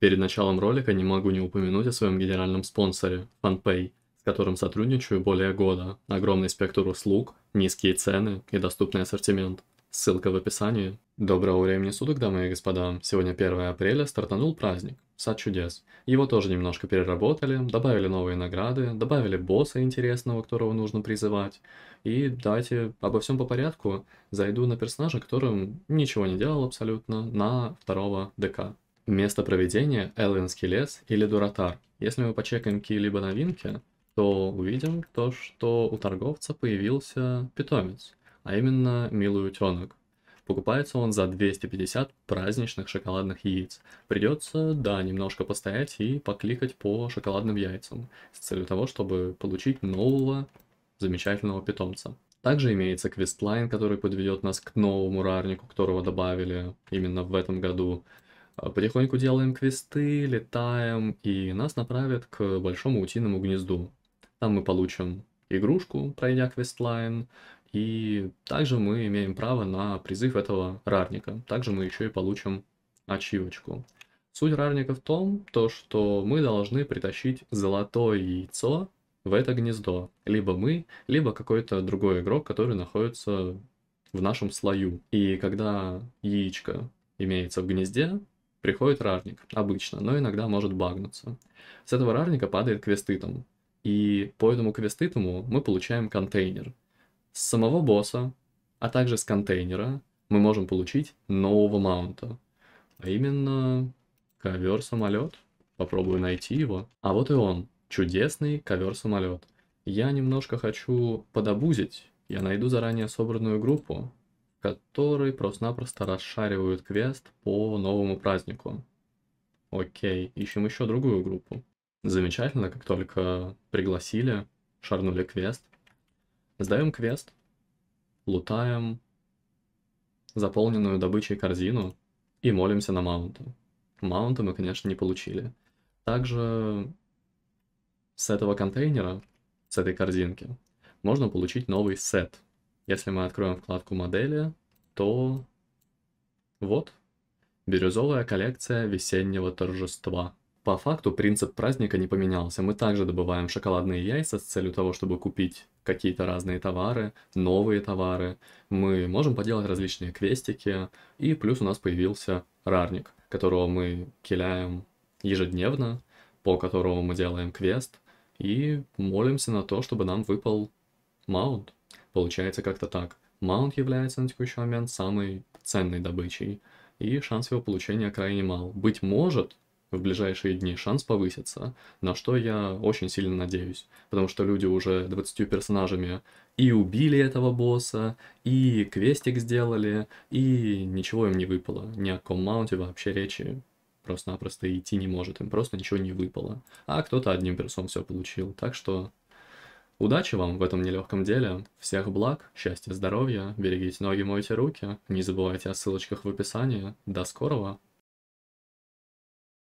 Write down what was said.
Перед началом ролика не могу не упомянуть о своем генеральном спонсоре – FunPay, с которым сотрудничаю более года. Огромный спектр услуг, низкие цены и доступный ассортимент. Ссылка в описании. Доброго времени суток, дамы и господа. Сегодня 1 апреля стартанул праздник. Сад чудес. Его тоже немножко переработали, добавили новые награды, добавили босса интересного, которого нужно призывать. И давайте обо всем по порядку зайду на персонажа, которым ничего не делал абсолютно, на 2 ДК. Место проведения – Элвинский лес или Дуратар. Если мы почекаем какие-либо новинки, то увидим то, что у торговца появился питомец, а именно милый утенок. Покупается он за 250 праздничных шоколадных яиц. Придется, да, немножко постоять и покликать по шоколадным яйцам, с целью того, чтобы получить нового замечательного питомца. Также имеется квестлайн, который подведет нас к новому рарнику, которого добавили именно в этом году. А потихоньку делаем квесты, летаем, и нас направят к большому утиному гнезду. Там мы получим игрушку, пройдя квестлайн, и также мы имеем право на призыв этого рарника. Также мы еще и получим ачивочку. Суть рарника в том, то, что мы должны притащить золотое яйцо в это гнездо. Либо мы, либо какой-то другой игрок, который находится в нашем слою. И когда яичко имеется в гнезде, приходит рарник, обычно, но иногда может багнуться. С этого рарника падает квеститум и по этому квеституму мы получаем контейнер. С самого босса, а также с контейнера мы можем получить нового маунта, а именно ковер-самолет. Попробую найти его. А вот и он, чудесный ковер-самолет. Я немножко хочу подобузить. Я найду заранее собранную группу, который просто-напросто расшаривают квест по новому празднику. Окей, ищем еще другую группу. Замечательно, как только пригласили, шарнули квест. Сдаем квест, лутаем заполненную добычей корзину и молимся на маунта. Маунта мы, конечно, не получили. Также с этого контейнера, с этой корзинки, можно получить новый сет. Если мы откроем вкладку модели, то вот, бирюзовая коллекция весеннего торжества. По факту принцип праздника не поменялся. Мы также добываем шоколадные яйца с целью того, чтобы купить какие-то разные товары, новые товары. Мы можем поделать различные квестики. И плюс у нас появился рарник, которого мы киляем ежедневно, по которому мы делаем квест. И молимся на то, чтобы нам выпал маунт. Получается как-то так. Маунт является на текущий момент самой ценной добычей, и шанс его получения крайне мал. Быть может, в ближайшие дни шанс повысится, на что я очень сильно надеюсь, потому что люди уже 20 персонажами и убили этого босса, и квестик сделали, и ничего им не выпало. Ни о ком маунте вообще речи просто-напросто идти не может, им просто ничего не выпало. А кто-то одним персом все получил, так что Удачи вам в этом нелегком деле, всех благ, счастья, здоровья, берегите ноги, мойте руки, не забывайте о ссылочках в описании. До скорого!